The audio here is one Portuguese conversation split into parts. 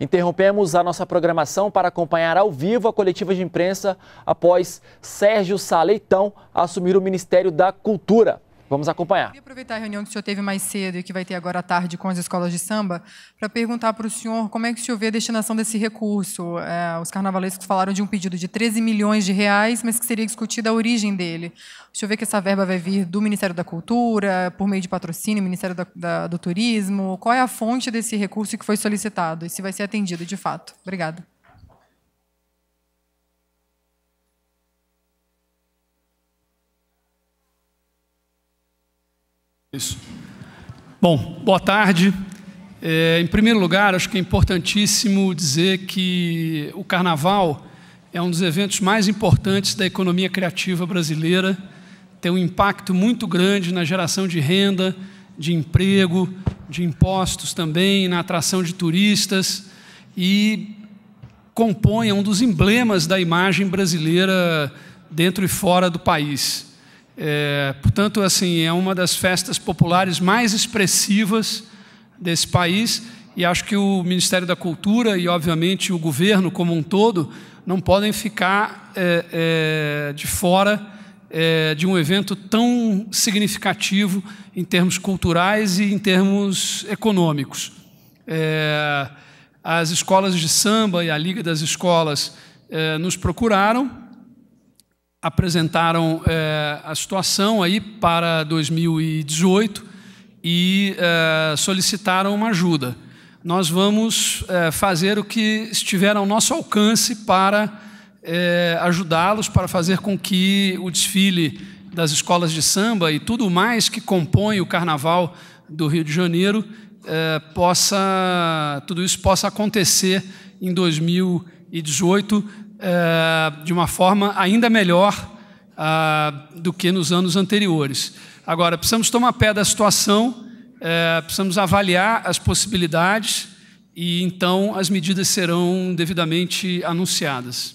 Interrompemos a nossa programação para acompanhar ao vivo a coletiva de imprensa após Sérgio Saleitão assumir o Ministério da Cultura. Vamos acompanhar. Eu queria aproveitar a reunião que o senhor teve mais cedo e que vai ter agora à tarde com as escolas de samba para perguntar para o senhor como é que o senhor vê a destinação desse recurso. É, os carnavalescos falaram de um pedido de 13 milhões de reais, mas que seria discutida a origem dele. O senhor vê que essa verba vai vir do Ministério da Cultura, por meio de patrocínio, Ministério da, da, do Turismo? Qual é a fonte desse recurso que foi solicitado e se vai ser atendido de fato? Obrigada. Isso. Bom, boa tarde. É, em primeiro lugar, acho que é importantíssimo dizer que o Carnaval é um dos eventos mais importantes da economia criativa brasileira, tem um impacto muito grande na geração de renda, de emprego, de impostos também, na atração de turistas e compõe é um dos emblemas da imagem brasileira dentro e fora do país. É, portanto, assim, é uma das festas populares mais expressivas desse país e acho que o Ministério da Cultura e, obviamente, o governo como um todo não podem ficar é, é, de fora é, de um evento tão significativo em termos culturais e em termos econômicos. É, as escolas de samba e a Liga das Escolas é, nos procuraram apresentaram é, a situação aí para 2018 e é, solicitaram uma ajuda. Nós vamos é, fazer o que estiver ao nosso alcance para é, ajudá-los, para fazer com que o desfile das escolas de samba e tudo mais que compõe o Carnaval do Rio de Janeiro é, possa tudo isso possa acontecer em 2018 eh, de uma forma ainda melhor uh, do que nos anos anteriores. Agora, precisamos tomar pé da situação, uh, precisamos avaliar as possibilidades e então as medidas serão devidamente anunciadas.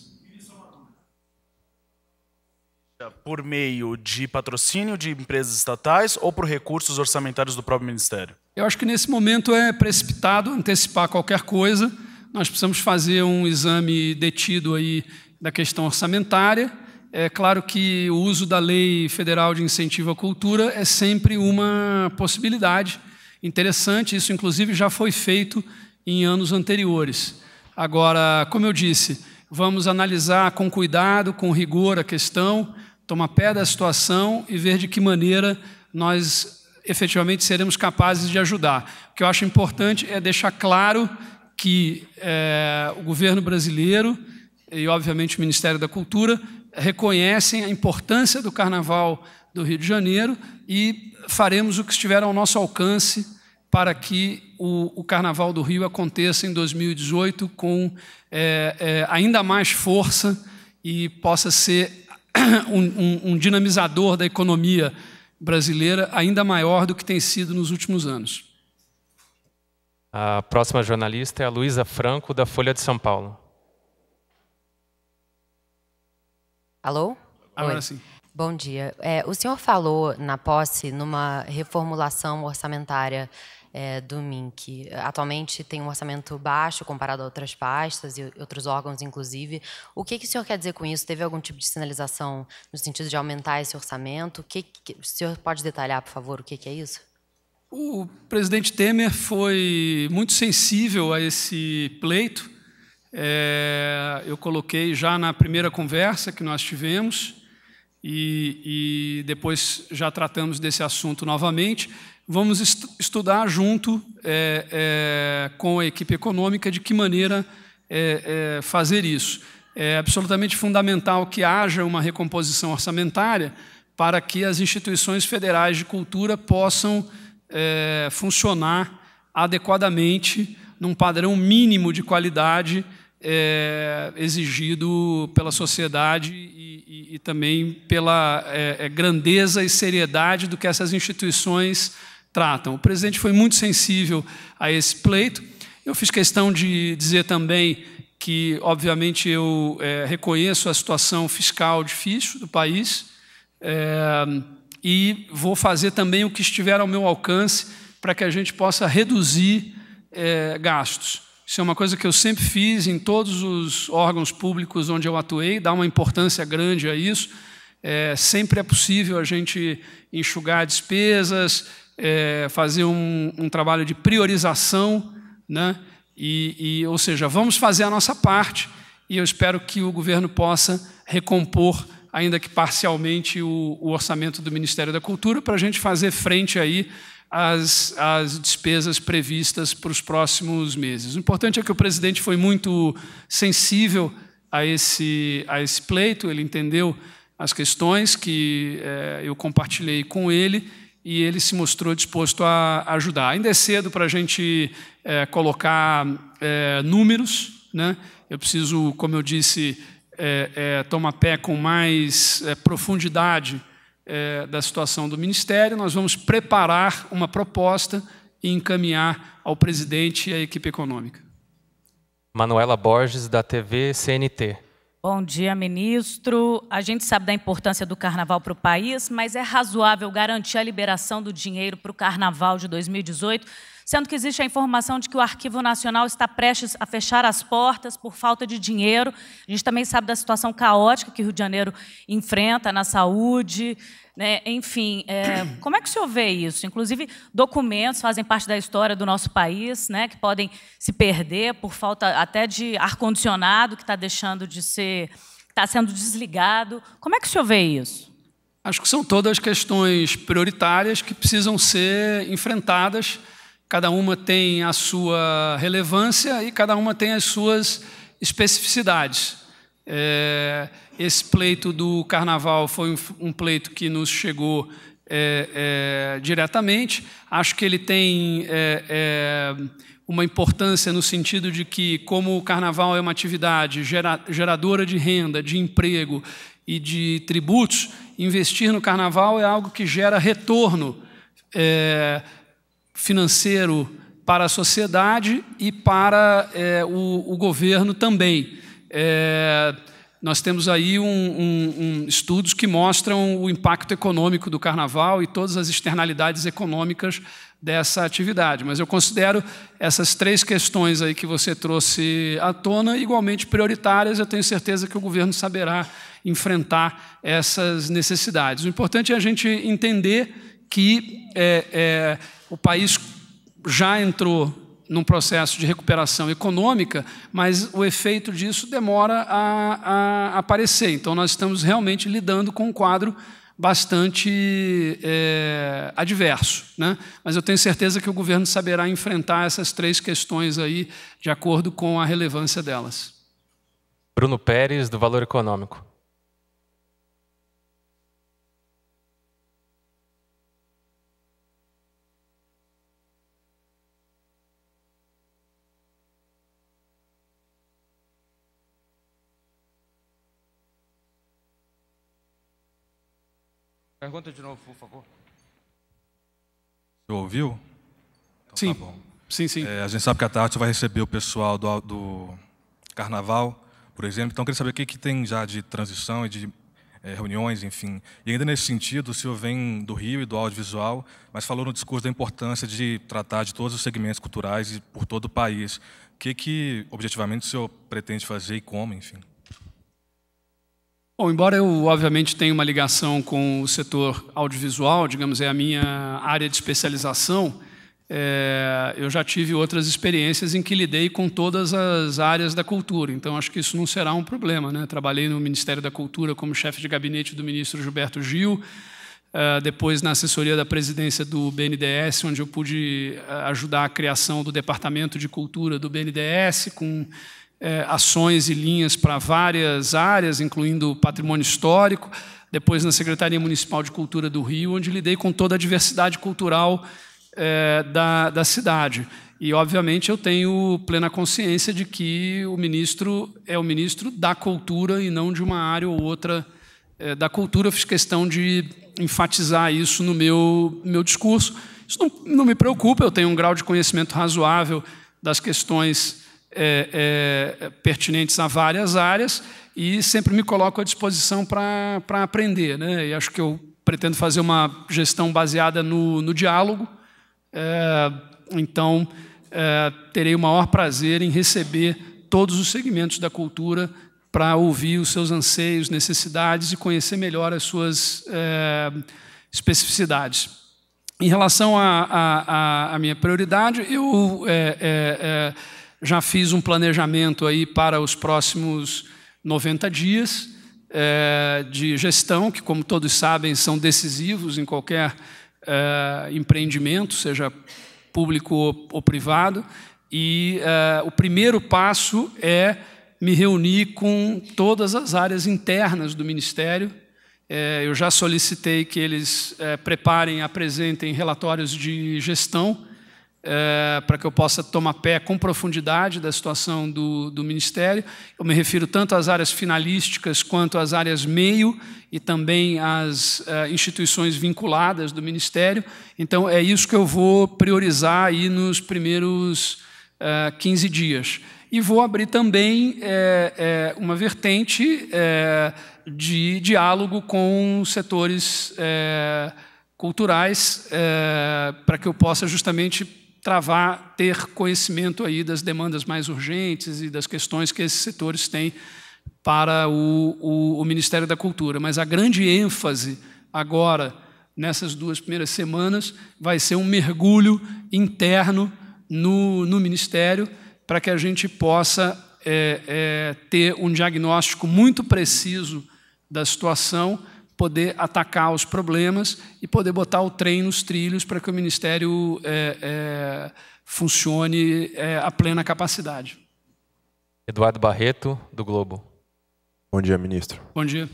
Por meio de patrocínio de empresas estatais ou por recursos orçamentários do próprio Ministério? Eu acho que nesse momento é precipitado antecipar qualquer coisa nós precisamos fazer um exame detido aí da questão orçamentária. É claro que o uso da Lei Federal de Incentivo à Cultura é sempre uma possibilidade interessante, isso inclusive já foi feito em anos anteriores. Agora, como eu disse, vamos analisar com cuidado, com rigor a questão, tomar pé da situação e ver de que maneira nós efetivamente seremos capazes de ajudar. O que eu acho importante é deixar claro que é, o governo brasileiro e, obviamente, o Ministério da Cultura reconhecem a importância do Carnaval do Rio de Janeiro e faremos o que estiver ao nosso alcance para que o, o Carnaval do Rio aconteça em 2018 com é, é, ainda mais força e possa ser um, um, um dinamizador da economia brasileira ainda maior do que tem sido nos últimos anos. A próxima jornalista é a Luísa Franco, da Folha de São Paulo. Alô? Agora sim. Bom dia. É, o senhor falou na posse numa reformulação orçamentária é, do MINC. Atualmente tem um orçamento baixo comparado a outras pastas e outros órgãos, inclusive. O que, que o senhor quer dizer com isso? Teve algum tipo de sinalização no sentido de aumentar esse orçamento? O que, que o senhor pode detalhar, por favor, o que, que é isso? O presidente Temer foi muito sensível a esse pleito. É, eu coloquei já na primeira conversa que nós tivemos, e, e depois já tratamos desse assunto novamente. Vamos est estudar junto é, é, com a equipe econômica de que maneira é, é, fazer isso. É absolutamente fundamental que haja uma recomposição orçamentária para que as instituições federais de cultura possam é, funcionar adequadamente num padrão mínimo de qualidade é, exigido pela sociedade e, e, e também pela é, é, grandeza e seriedade do que essas instituições tratam. O presidente foi muito sensível a esse pleito. Eu fiz questão de dizer também que, obviamente, eu é, reconheço a situação fiscal difícil do país. É, e vou fazer também o que estiver ao meu alcance para que a gente possa reduzir é, gastos. Isso é uma coisa que eu sempre fiz em todos os órgãos públicos onde eu atuei, dá uma importância grande a isso. É, sempre é possível a gente enxugar despesas, é, fazer um, um, trabalho de priorização, né? E, e, ou seja, vamos fazer a nossa parte e eu espero que o governo possa recompor ainda que parcialmente, o, o orçamento do Ministério da Cultura para a gente fazer frente aí às, às despesas previstas para os próximos meses. O importante é que o presidente foi muito sensível a esse, a esse pleito, ele entendeu as questões que é, eu compartilhei com ele e ele se mostrou disposto a ajudar. Ainda é cedo para a gente é, colocar é, números, né? eu preciso, como eu disse, é, é, toma pé com mais é, profundidade é, da situação do Ministério, nós vamos preparar uma proposta e encaminhar ao presidente e à equipe econômica. Manuela Borges, da TV CNT. Bom dia, ministro. A gente sabe da importância do carnaval para o país, mas é razoável garantir a liberação do dinheiro para o carnaval de 2018, sendo que existe a informação de que o Arquivo Nacional está prestes a fechar as portas por falta de dinheiro. A gente também sabe da situação caótica que o Rio de Janeiro enfrenta na saúde, né? Enfim, é, como é que o senhor vê isso? Inclusive, documentos fazem parte da história do nosso país, né, que podem se perder por falta até de ar-condicionado, que está deixando de ser. está sendo desligado. Como é que o senhor vê isso? Acho que são todas questões prioritárias que precisam ser enfrentadas. Cada uma tem a sua relevância e cada uma tem as suas especificidades. É, esse pleito do carnaval foi um, pleito que nos chegou é, é, diretamente. Acho que ele tem é, é, uma importância no sentido de que, como o carnaval é uma atividade gera, geradora de renda, de emprego e de tributos, investir no carnaval é algo que gera retorno é, financeiro para a sociedade e para é, o, o, governo também. Nós temos aí um, um, um, estudos que mostram o impacto econômico do carnaval e todas as externalidades econômicas dessa atividade. Mas eu considero essas três questões aí que você trouxe à tona igualmente prioritárias. Eu tenho certeza que o governo saberá enfrentar essas necessidades. O importante é a gente entender que é, é, o país já entrou num processo de recuperação econômica, mas o efeito disso demora a, a aparecer. Então, nós estamos realmente lidando com um quadro bastante é, adverso. Né? Mas eu tenho certeza que o governo saberá enfrentar essas três questões aí de acordo com a relevância delas. Bruno Pérez, do Valor Econômico. Pergunta de novo, por favor. Você ouviu? Então, sim. Tá sim. Sim, é, a gente sabe que a tarde vai receber o pessoal do, do Carnaval, por exemplo. Então, queria saber o que, que tem já de transição e de é, reuniões, enfim. E ainda nesse sentido, o senhor vem do Rio e do audiovisual, mas falou no discurso da importância de tratar de todos os segmentos culturais e por todo o país. O que, que objetivamente, o senhor pretende fazer e como, enfim? Bom, embora eu obviamente tenha uma ligação com o setor audiovisual, digamos, é a minha área de especialização, é, eu já tive outras experiências em que lidei com todas as áreas da cultura, então acho que isso não será um problema. Né? Trabalhei no Ministério da Cultura como chefe de gabinete do ministro Gilberto Gil, eh, depois na assessoria da presidência do BNDES, onde eu pude eh, ajudar a criação do Departamento de Cultura do BNDES, com é, ações e linhas para várias áreas, incluindo patrimônio histórico, depois na Secretaria Municipal de Cultura do Rio, onde lidei com toda a diversidade cultural é, da, da cidade. E, obviamente, eu tenho plena consciência de que o ministro é o ministro da cultura e não de uma área ou outra é, da cultura. Eu fiz questão de enfatizar isso no meu, meu discurso. Isso não, não me preocupa, eu tenho um grau de conhecimento razoável das questões é, é, pertinentes a várias áreas e sempre me coloco à disposição para aprender. Né? E acho que eu pretendo fazer uma gestão baseada no, no diálogo, é, então é, terei o maior prazer em receber todos os segmentos da cultura para ouvir os seus anseios, necessidades e conhecer melhor as suas é, especificidades. Em relação à minha prioridade, eu é, já fiz um planejamento aí para os próximos 90 dias é, de gestão, que, como todos sabem, são decisivos em qualquer é, empreendimento, seja público ou, ou privado. E é, o primeiro passo é me reunir com todas as áreas internas do Ministério. eu já solicitei que eles preparem, apresentem relatórios de gestão é, para que eu possa tomar pé com profundidade da situação do, do Ministério. Eu me refiro tanto às áreas finalísticas quanto às áreas meio e também às é, instituições vinculadas do Ministério. Então, é isso que eu vou priorizar aí nos primeiros é, eh, 15 dias. E vou abrir também é, uma vertente de diálogo com setores culturais, para que eu possa justamente travar, ter conhecimento aí das demandas mais urgentes e das questões que esses setores têm para o, o, o Ministério da Cultura. Mas a grande ênfase agora, nessas duas primeiras semanas, vai ser um mergulho interno no, no Ministério para que a gente possa é, é, ter um diagnóstico muito preciso da situação poder atacar os problemas e poder botar o trem nos trilhos para que o Ministério é, é, funcione é, a plena capacidade. Eduardo Barreto, do Globo. Bom dia, ministro. Bom dia.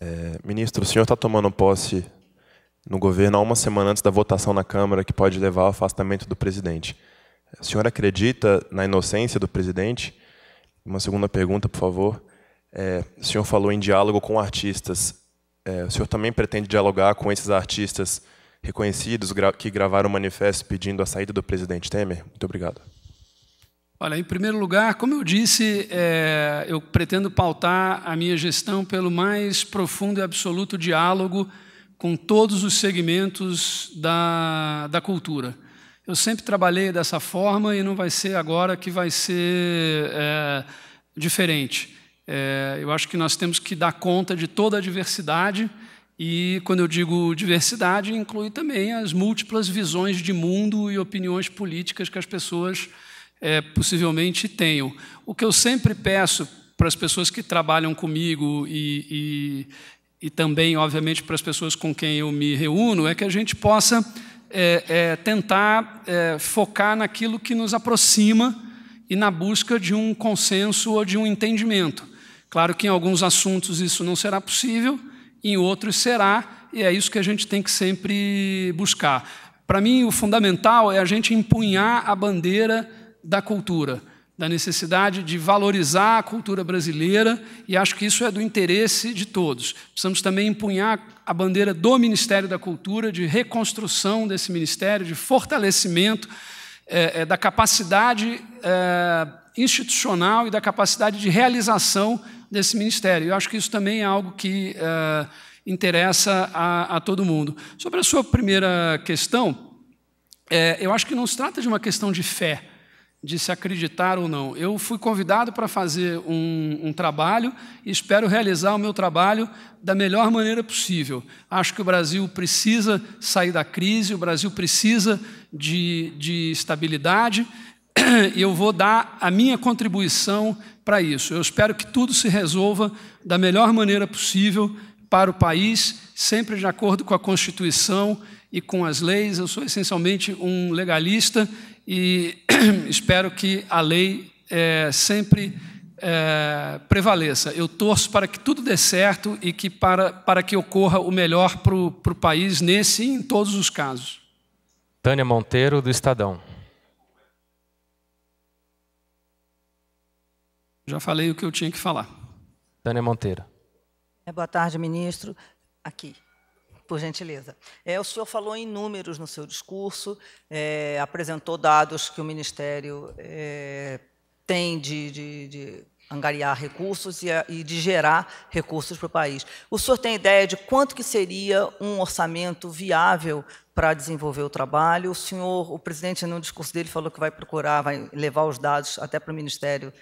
É, ministro, o senhor está tomando posse no governo há uma semana antes da votação na Câmara que pode levar ao afastamento do presidente. O senhor acredita na inocência do presidente? Uma segunda pergunta, por favor. É, o senhor falou em diálogo com artistas. É, o senhor também pretende dialogar com esses artistas reconhecidos gra que gravaram o um manifesto pedindo a saída do presidente Temer? Muito obrigado. Olha, em primeiro lugar, como eu disse, é, eu pretendo pautar a minha gestão pelo mais profundo e absoluto diálogo com todos os segmentos da, da cultura. Eu sempre trabalhei dessa forma e não vai ser agora que vai ser é, diferente. É, eu acho que nós temos que dar conta de toda a diversidade, e quando eu digo diversidade, inclui também as múltiplas visões de mundo e opiniões políticas que as pessoas é, possivelmente tenham. O que eu sempre peço para as pessoas que trabalham comigo e, e, e também, obviamente, para as pessoas com quem eu me reúno, é que a gente possa é, é, tentar é, focar naquilo que nos aproxima e na busca de um consenso ou de um entendimento. Claro que em alguns assuntos isso não será possível, em outros será, e é isso que a gente tem que sempre buscar. Para mim, o fundamental é a gente empunhar a bandeira da cultura, da necessidade de valorizar a cultura brasileira, e acho que isso é do interesse de todos. Precisamos também empunhar a bandeira do Ministério da Cultura, de reconstrução desse ministério, de fortalecimento é, é, da capacidade é, institucional e da capacidade de realização desse ministério. Eu acho que isso também é algo que uh, interessa a, a, todo mundo. Sobre a sua primeira questão, é, eu acho que não se trata de uma questão de fé, de se acreditar ou não. Eu fui convidado para fazer um, um trabalho e espero realizar o meu trabalho da melhor maneira possível. Acho que o Brasil precisa sair da crise, o Brasil precisa de, de estabilidade. eu vou dar a minha contribuição para isso. Eu espero que tudo se resolva da melhor maneira possível para o país, sempre de acordo com a Constituição e com as leis. Eu sou essencialmente um legalista e espero que a lei é, sempre é, prevaleça. Eu torço para que tudo dê certo e que para, para que ocorra o melhor para o país nesse e em todos os casos. Tânia Monteiro, do Estadão. Já falei o que eu tinha que falar. Tânia Monteiro. É, boa tarde, ministro. Aqui por gentileza. É, o senhor falou em números no seu discurso, é, apresentou dados que o Ministério é, tem de, de, de, angariar recursos e, e de gerar recursos para o país. O senhor tem ideia de quanto que seria um orçamento viável para desenvolver o trabalho? O senhor, o presidente, no discurso dele, falou que vai procurar, vai levar os dados até para o Ministério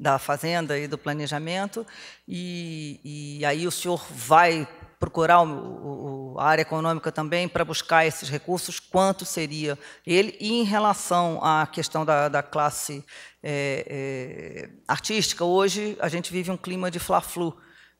da Fazenda e do Planejamento, e, e aí o senhor vai procurar o, o, a área econômica também para buscar esses recursos, quanto seria ele, e em relação à questão da, da classe é, é, artística, hoje a gente vive um clima de fla-flu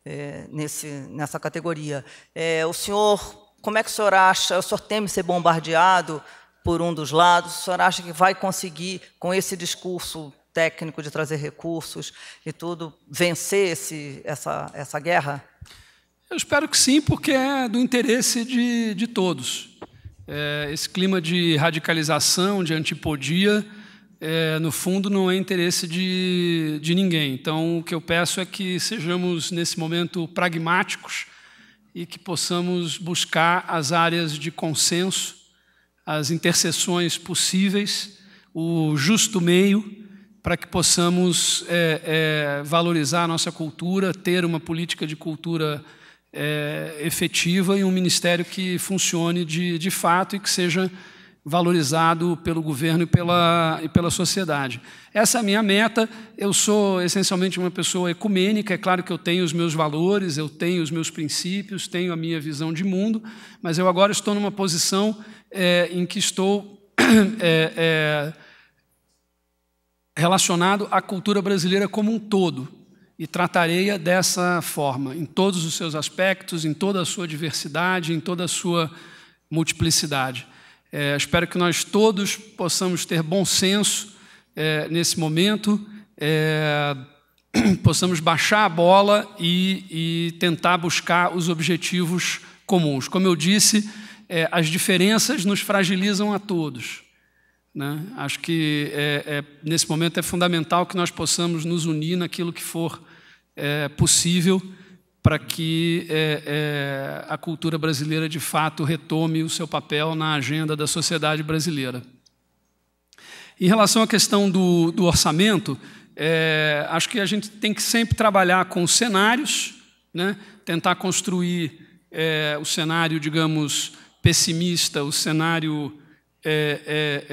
é, nesse, nessa categoria. É, o senhor, como é que o senhor acha, o senhor teme ser bombardeado por um dos lados, o senhor acha que vai conseguir, com esse discurso técnico, de trazer recursos e tudo, vencer esse, essa, essa guerra? Eu espero que sim, porque é do interesse de, de todos. É, esse clima de radicalização, de antipodia, é, no fundo, não é interesse de, de ninguém. Então, o que eu peço é que sejamos, nesse momento, pragmáticos e que possamos buscar as áreas de consenso, as interseções possíveis, o justo meio para que possamos é, é, valorizar a nossa cultura, ter uma política de cultura é, efetiva e um ministério que funcione de, de fato e que seja valorizado pelo governo e pela, e pela sociedade. Essa é a minha meta. Eu sou essencialmente uma pessoa ecumênica, é claro que eu tenho os meus valores, eu tenho os meus princípios, tenho a minha visão de mundo, mas eu agora estou numa posição é, em que estou. É, é relacionado à cultura brasileira como um todo e tratarei-a dessa forma, em todos os seus aspectos, em toda a sua diversidade, em toda a sua multiplicidade. É, espero que nós todos possamos ter bom senso é, nesse momento, é, possamos baixar a bola e, e, tentar buscar os objetivos comuns. Como eu disse, é, as diferenças nos fragilizam a todos. Né? Acho que é, é, nesse momento é fundamental que nós possamos nos unir naquilo que for é, possível para que é, é, a cultura brasileira de fato retome o seu papel na agenda da sociedade brasileira. Em relação à questão do, do orçamento, é, acho que a gente tem que sempre trabalhar com cenários, né? tentar construir o cenário, digamos, pessimista, o cenário é, é,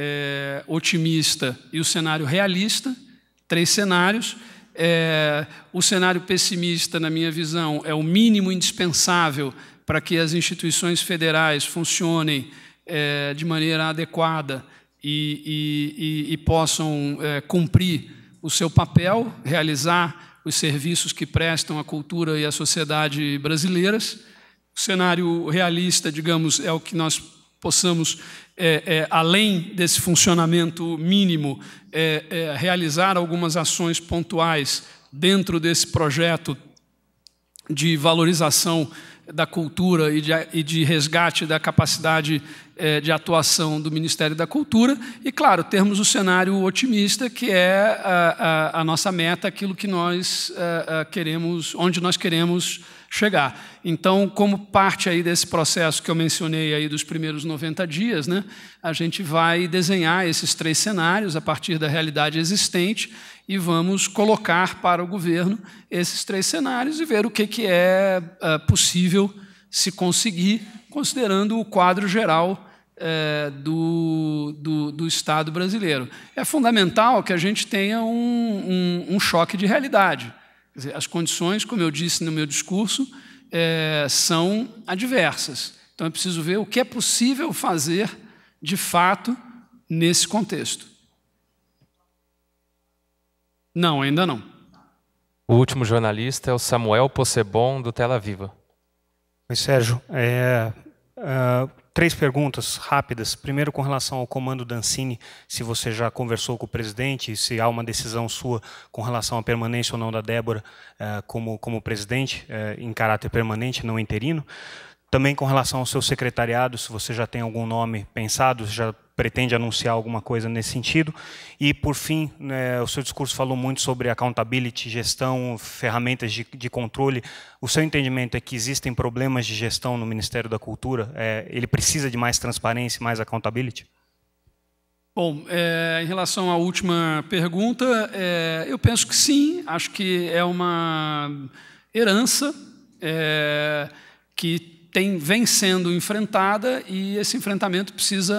é, otimista e o cenário realista, três cenários. É, o cenário pessimista, na minha visão, é o mínimo indispensável para que as instituições federais funcionem é, de maneira adequada e, e, e, e possam cumprir o seu papel, realizar os serviços que prestam à cultura e à sociedade brasileiras. O cenário realista, digamos, é o que nós possamos é, é, além desse funcionamento mínimo, é, é, realizar algumas ações pontuais dentro desse projeto de valorização da cultura e de, e de resgate da capacidade é, de atuação do Ministério da Cultura. E, claro, termos o cenário otimista, que é a, a, a nossa meta, aquilo que nós a, é, queremos, onde nós queremos chegar. Então, como parte aí desse processo que eu mencionei aí dos primeiros 90 dias, né, a gente vai desenhar esses três cenários a partir da realidade existente e vamos colocar para o governo esses três cenários e ver o que, que é, é possível se conseguir, considerando o quadro geral é, do, do, do, Estado brasileiro. É fundamental que a gente tenha um, um, um choque de realidade. Dizer, as condições, como eu disse no meu discurso, é, são adversas. Então é preciso ver o que é possível fazer de fato nesse contexto. Não, ainda não. O último jornalista é o Samuel Possebon, do Tela Viva. Oi, Sérgio. É, uh Três perguntas rápidas. Primeiro, com relação ao comando Dancini, se você já conversou com o presidente, se há uma decisão sua com relação à permanência ou não da Débora eh, como, como presidente, eh, em caráter permanente, não interino. Também com relação ao seu secretariado, se você já tem algum nome pensado, já pretende anunciar alguma coisa nesse sentido. E, por fim, né, o seu discurso falou muito sobre accountability, gestão, ferramentas de, de, controle. O seu entendimento é que existem problemas de gestão no Ministério da Cultura? É, ele precisa de mais transparência mais accountability? Bom, é, em relação à última pergunta, é, eu penso que sim, acho que é uma herança é, que tem, vem sendo enfrentada e esse enfrentamento precisa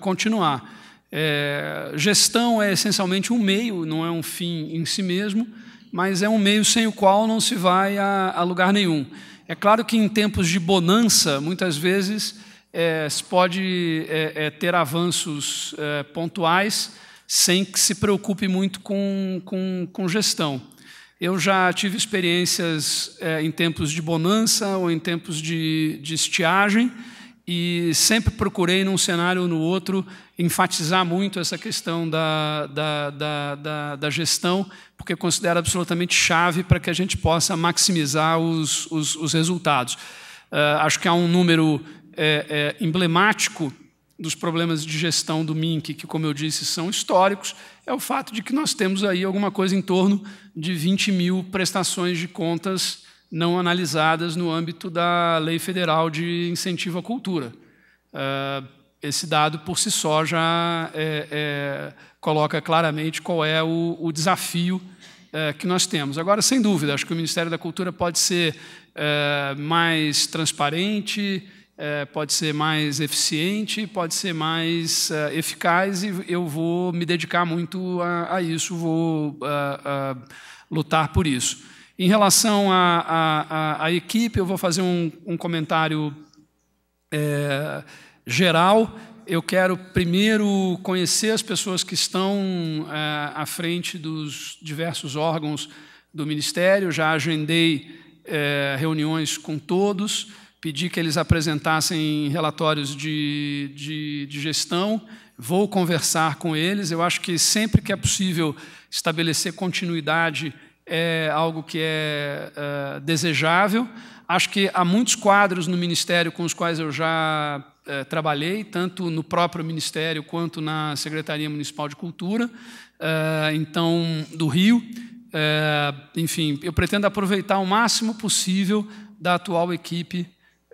continuar. É, gestão é essencialmente um meio, não é um fim em si mesmo, mas é um meio sem o qual não se vai a, a lugar nenhum. É claro que em tempos de bonança, muitas vezes é, se pode é, é ter avanços é, pontuais sem que se preocupe muito com, com, com gestão. Eu já tive experiências é, em tempos de bonança ou em tempos de, de estiagem, e sempre procurei, num cenário ou no outro, enfatizar muito essa questão da, da, da, da, da gestão, porque considero absolutamente chave para que a gente possa maximizar os, os, os resultados. Uh, acho que há um número é, é, emblemático dos problemas de gestão do MINC, que, como eu disse, são históricos, é o fato de que nós temos aí alguma coisa em torno de 20 mil prestações de contas não analisadas no âmbito da Lei Federal de Incentivo à Cultura. Eh, esse dado, por si só, já é, é, coloca claramente qual é o, o desafio que nós temos. Agora, sem dúvida, acho que o Ministério da Cultura pode ser mais transparente, é, pode ser mais eficiente, pode ser mais uh, eficaz, e eu vou me dedicar muito a, a isso, vou uh, uh, lutar por isso. Em relação à equipe, eu vou fazer um, um comentário é, geral. Eu quero primeiro conhecer as pessoas que estão é, à frente dos diversos órgãos do Ministério. Já agendei é, reuniões com todos pedi que eles apresentassem relatórios de, de, de, gestão, vou conversar com eles. Eu acho que sempre que é possível estabelecer continuidade é algo que é, é desejável. Acho que há muitos quadros no Ministério com os quais eu já é, trabalhei, tanto no próprio Ministério quanto na Secretaria Municipal de Cultura, é, então, do Rio. É, enfim, eu pretendo aproveitar o máximo possível da atual equipe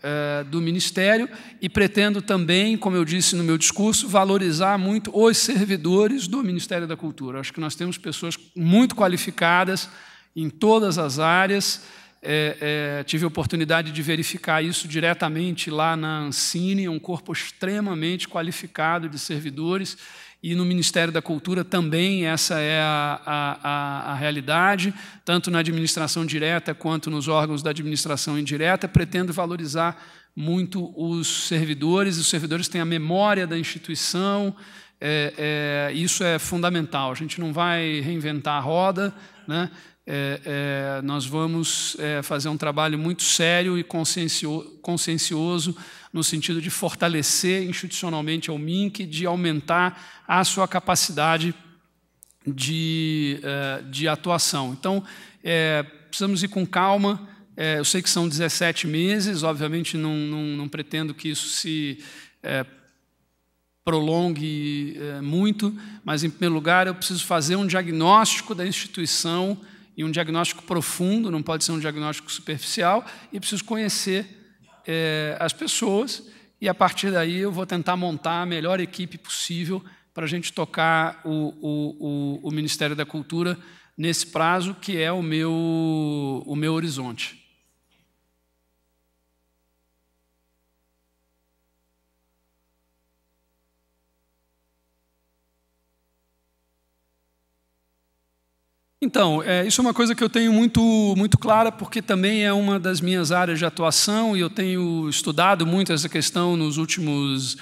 eh, do Ministério e pretendo também, como eu disse no meu discurso, valorizar muito os servidores do Ministério da Cultura. Acho que nós temos pessoas muito qualificadas em todas as áreas. É, é, tive a oportunidade de verificar isso diretamente lá na Ancine, um corpo extremamente qualificado de servidores e no Ministério da Cultura também essa é a, a, a, realidade, tanto na administração direta quanto nos órgãos da administração indireta. Pretendo valorizar muito os servidores, os servidores têm a memória da instituição, é, é, isso é fundamental. A gente não vai reinventar a roda, né? é, é, nós vamos é, fazer um trabalho muito sério e consciencio, consciencioso no sentido de fortalecer institucionalmente o MINC, de aumentar a sua capacidade de, é, de atuação. Então, é, precisamos ir com calma. É, eu sei que são 17 meses, obviamente não, não, não pretendo que isso se prolongue muito, mas, em primeiro lugar, eu preciso fazer um diagnóstico da instituição e um diagnóstico profundo, não pode ser um diagnóstico superficial, e preciso conhecer é, as pessoas, e a partir daí eu vou tentar montar a melhor equipe possível para a gente tocar o, o, o, o Ministério da Cultura nesse prazo que é o meu, o meu horizonte. Então, é, isso é uma coisa que eu tenho muito, muito clara, porque também é uma das minhas áreas de atuação e eu tenho estudado muito essa questão nos últimos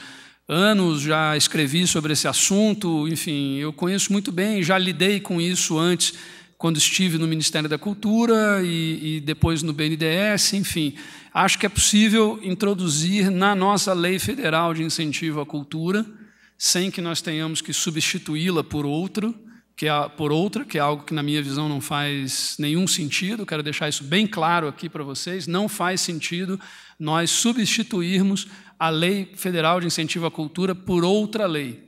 anos, já escrevi sobre esse assunto, enfim, eu conheço muito bem, já lidei com isso antes, quando estive no Ministério da Cultura e, e depois no BNDES, enfim. Acho que é possível introduzir na nossa lei federal de incentivo à cultura, sem que nós tenhamos que substituí-la por outro que é, por outra, que é algo que na minha visão não faz nenhum sentido, quero deixar isso bem claro aqui para vocês, não faz sentido nós substituirmos a Lei Federal de Incentivo à Cultura por outra lei.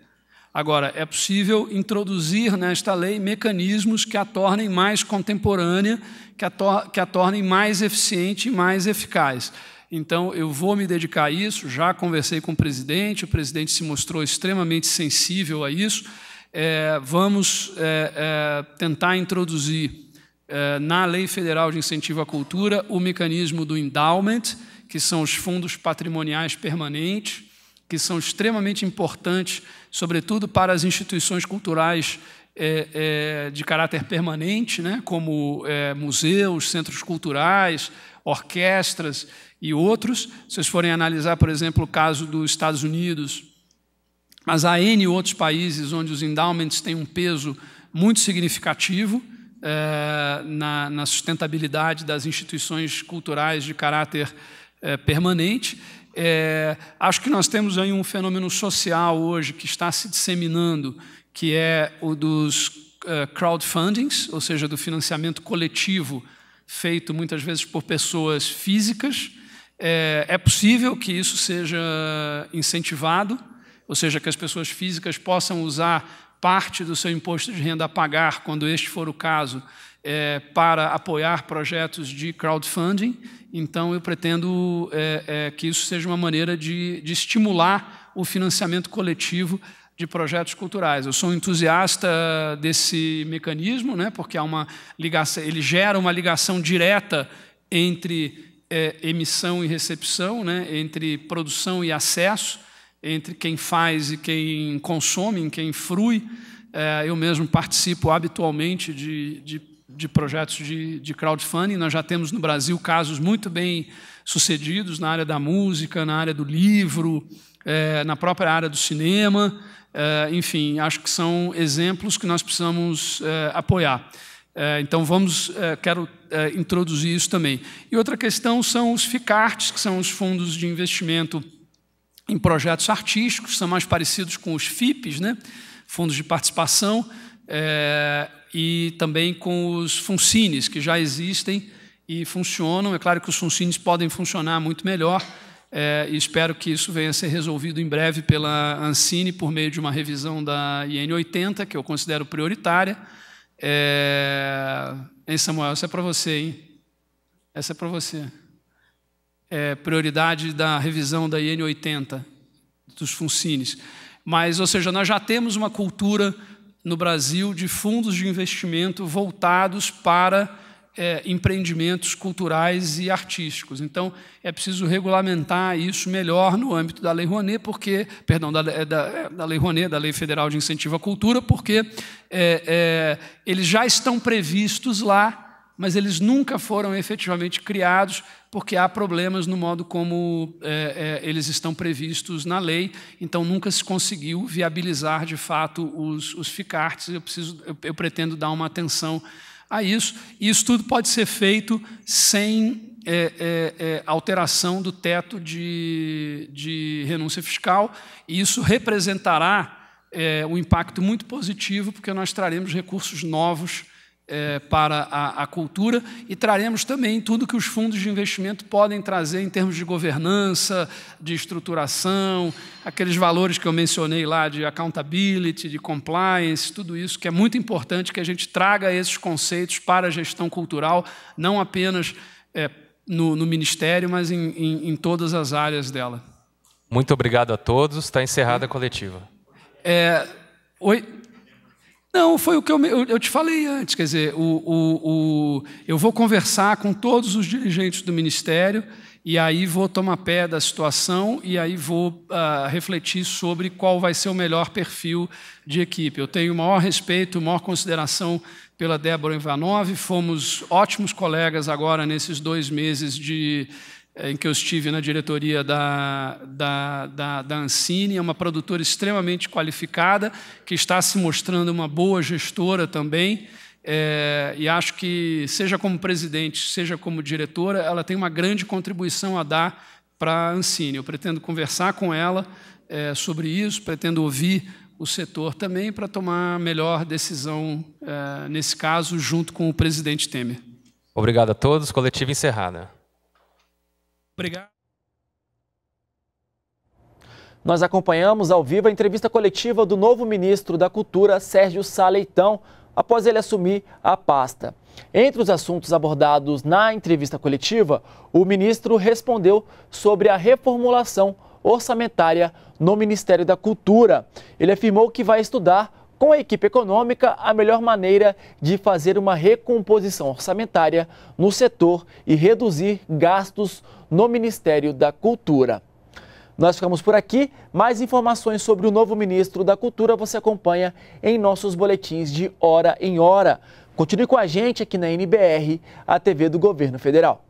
Agora, é possível introduzir nesta lei mecanismos que a tornem mais contemporânea, que a, tor que a tornem mais eficiente e mais eficaz. Então, eu vou me dedicar a isso, já conversei com o presidente, o presidente se mostrou extremamente sensível a isso, é, vamos é, é, tentar introduzir é, na Lei Federal de Incentivo à Cultura o mecanismo do endowment, que são os fundos patrimoniais permanentes, que são extremamente importantes, sobretudo para as instituições culturais é, é, de caráter permanente, né, como museus, centros culturais, orquestras e outros. Se vocês forem analisar, por exemplo, o caso dos Estados Unidos, mas há N outros países onde os endowments têm um peso muito significativo é, na, na, sustentabilidade das instituições culturais de caráter é, permanente. É, acho que nós temos aí um fenômeno social hoje que está se disseminando, que é o dos crowdfundings, ou seja, do financiamento coletivo feito muitas vezes por pessoas físicas. É, possível que isso seja incentivado, ou seja, que as pessoas físicas possam usar parte do seu imposto de renda a pagar, quando este for o caso, é, para apoiar projetos de crowdfunding. Então, eu pretendo é, é, que isso seja uma maneira de, de estimular o financiamento coletivo de projetos culturais. Eu sou entusiasta desse mecanismo, né, porque há uma ligação, ele gera uma ligação direta entre é, emissão e recepção, né, entre produção e acesso entre quem faz e quem consome, quem frui. É, eu mesmo participo habitualmente de, de, de projetos de, de crowdfunding. Nós já temos no Brasil casos muito bem sucedidos na área da música, na área do livro, é, na própria área do cinema. É, enfim, acho que são exemplos que nós precisamos é, apoiar. É, então, vamos, é, quero é, introduzir isso também. E outra questão são os FICARTs, que são os fundos de investimento em projetos artísticos, são mais parecidos com os FIPs, né? Fundos de Participação, é, e também com os Funcines, que já existem e funcionam. É claro que os Funcines podem funcionar muito melhor, é, e espero que isso venha a ser resolvido em breve pela Ancine, por meio de uma revisão da IN80, que eu considero prioritária. É... Hein, Samuel, essa é para você, hein? Essa é para você é, prioridade da revisão da IN 80, dos Funcines. Mas, ou seja, nós já temos uma cultura no Brasil de fundos de investimento voltados para é, empreendimentos culturais e artísticos. Então, é preciso regulamentar isso melhor no âmbito da Lei Rouanet, porque, perdão, da, é, da, é, da Lei Rouanet, da Lei Federal de Incentivo à Cultura, porque é, é, eles já estão previstos lá mas eles nunca foram efetivamente criados, porque há problemas no modo como é, é, eles estão previstos na lei, então nunca se conseguiu viabilizar de fato os, os ficartes. Eu, preciso, eu, eu pretendo dar uma atenção a isso, e isso tudo pode ser feito sem é, é, é, alteração do teto de, de renúncia fiscal, e isso representará é, um impacto muito positivo, porque nós traremos recursos novos é, para a, a, cultura e traremos também tudo que os fundos de investimento podem trazer em termos de governança, de estruturação, aqueles valores que eu mencionei lá de accountability, de compliance, tudo isso que é muito importante que a gente traga esses conceitos para a gestão cultural, não apenas é, no, no, Ministério, mas em, em, em, todas as áreas dela. Muito obrigado a todos. Está encerrada a coletiva. É, oi. Não, foi o que eu, eu, eu te falei antes. Quer dizer, o, o, o, eu vou conversar com todos os dirigentes do ministério e aí vou tomar pé da situação e aí vou uh, refletir sobre qual vai ser o melhor perfil de equipe. Eu tenho o maior respeito, maior consideração pela Débora Ivanov, fomos ótimos colegas agora nesses dois meses de em que eu estive na diretoria da, da, da, da Ancine, é uma produtora extremamente qualificada, que está se mostrando uma boa gestora também, é, e acho que, seja como presidente, seja como diretora, ela tem uma grande contribuição a dar para a Ancine. Eu pretendo conversar com ela é, sobre isso, pretendo ouvir o setor também para tomar a melhor decisão, é, nesse caso, junto com o presidente Temer. Obrigado a todos. Coletiva encerrada. Obrigado. Nós acompanhamos ao vivo a entrevista coletiva do novo ministro da Cultura, Sérgio Saleitão, após ele assumir a pasta. Entre os assuntos abordados na entrevista coletiva, o ministro respondeu sobre a reformulação orçamentária no Ministério da Cultura. Ele afirmou que vai estudar com a equipe econômica a melhor maneira de fazer uma recomposição orçamentária no setor e reduzir gastos no Ministério da Cultura. Nós ficamos por aqui. Mais informações sobre o novo ministro da Cultura você acompanha em nossos boletins de hora em hora. Continue com a gente aqui na NBR, a TV do Governo Federal.